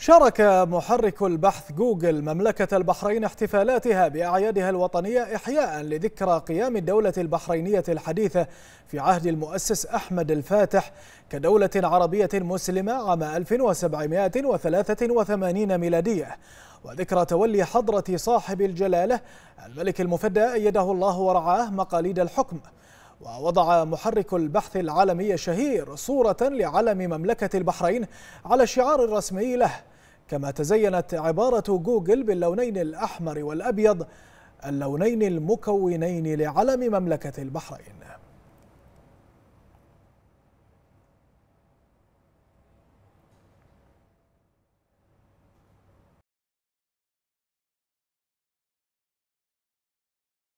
شارك محرك البحث جوجل مملكة البحرين احتفالاتها بأعيادها الوطنية إحياء لذكرى قيام الدولة البحرينية الحديثة في عهد المؤسس أحمد الفاتح كدولة عربية مسلمة عام 1783 ميلادية وذكرى تولي حضرة صاحب الجلالة الملك المفدى أيده الله ورعاه مقاليد الحكم ووضع محرك البحث العالمي الشهير صورة لعلم مملكة البحرين على الشعار الرسمي له كما تزينت عبارة جوجل باللونين الأحمر والأبيض اللونين المكونين لعلم مملكة البحرين